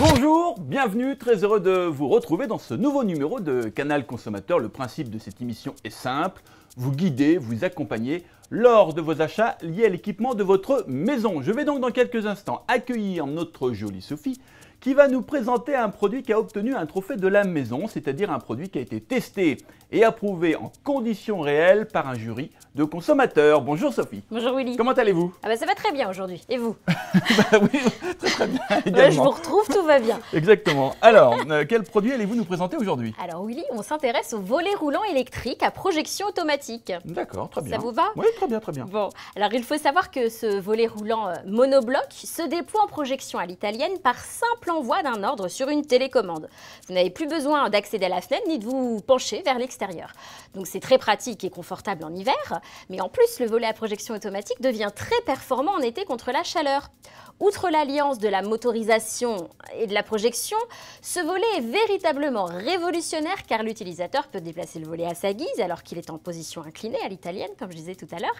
Bonjour, bienvenue, très heureux de vous retrouver dans ce nouveau numéro de Canal Consommateur. Le principe de cette émission est simple, vous guider, vous accompagner lors de vos achats liés à l'équipement de votre maison. Je vais donc dans quelques instants accueillir notre jolie Sophie qui va nous présenter un produit qui a obtenu un trophée de la maison, c'est-à-dire un produit qui a été testé et approuvé en conditions réelles par un jury de consommateurs. Bonjour Sophie. Bonjour Willy. Comment allez-vous ah bah, Ça va très bien aujourd'hui. Et vous bah Oui, très, très bien également. je vous retrouve, tout va bien. Exactement. Alors, euh, quel produit allez-vous nous présenter aujourd'hui Alors Willy, on s'intéresse au volet roulant électrique à projection automatique. D'accord, très bien. Ça vous va Oui, très bien, très bien. Bon, alors il faut savoir que ce volet roulant euh, monobloc se déploie en projection à l'italienne par simple l'envoi d'un ordre sur une télécommande. Vous n'avez plus besoin d'accéder à la fenêtre ni de vous pencher vers l'extérieur. Donc c'est très pratique et confortable en hiver, mais en plus le volet à projection automatique devient très performant en été contre la chaleur. Outre l'alliance de la motorisation et de la projection, ce volet est véritablement révolutionnaire car l'utilisateur peut déplacer le volet à sa guise alors qu'il est en position inclinée à l'italienne, comme je disais tout à l'heure.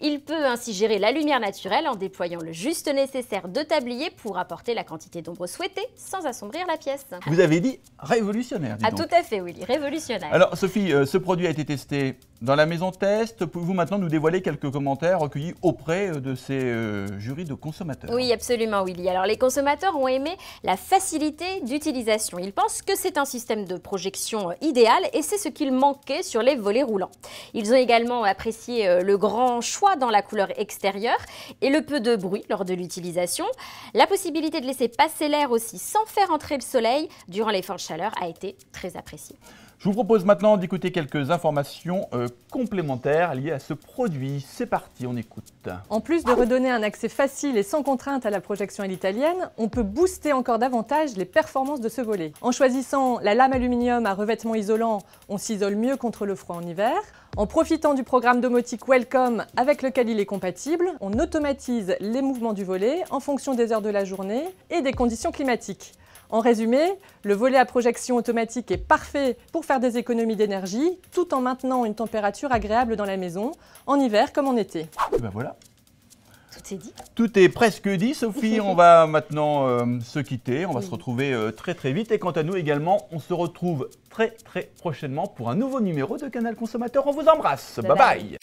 Il peut ainsi gérer la lumière naturelle en déployant le juste nécessaire de tablier pour apporter la quantité d'ombre souhaitée sans assombrir la pièce. Vous avez dit révolutionnaire. Dis ah, tout à fait, oui, révolutionnaire. Alors, Sophie, euh, ce produit a été testé dans la maison test, pouvez-vous maintenant nous dévoiler quelques commentaires recueillis auprès euh, de ces euh, jurys de consommateurs Oui, absolument, Willy. Alors, les consommateurs ont aimé la facilité d'utilisation. Ils pensent que c'est un système de projection euh, idéal et c'est ce qu'il manquait sur les volets roulants. Ils ont également apprécié le grand choix dans la couleur extérieure et le peu de bruit lors de l'utilisation. La possibilité de laisser passer l'air aussi sans faire entrer le soleil durant les fortes chaleurs a été très appréciée. Je vous propose maintenant d'écouter quelques informations euh, complémentaires liées à ce produit. C'est parti, on écoute. En plus de redonner un accès facile et sans contrainte à la projection à l'italienne, on peut booster encore davantage les performances de ce volet. En choisissant la lame aluminium à revêtement isolant, on s'isole mieux contre le froid en hiver. En profitant du programme domotique Welcome avec lequel il est compatible, on automatise les mouvements du volet en fonction des heures de la journée et des conditions climatiques. En résumé, le volet à projection automatique est parfait pour faire des économies d'énergie tout en maintenant une température agréable dans la maison, en hiver comme en été. Et ben voilà. Tout est dit. Tout est presque dit, Sophie. on va maintenant euh, se quitter. On va se retrouver euh, très très vite. Et quant à nous également, on se retrouve très très prochainement pour un nouveau numéro de Canal Consommateur. On vous embrasse. bye. bye.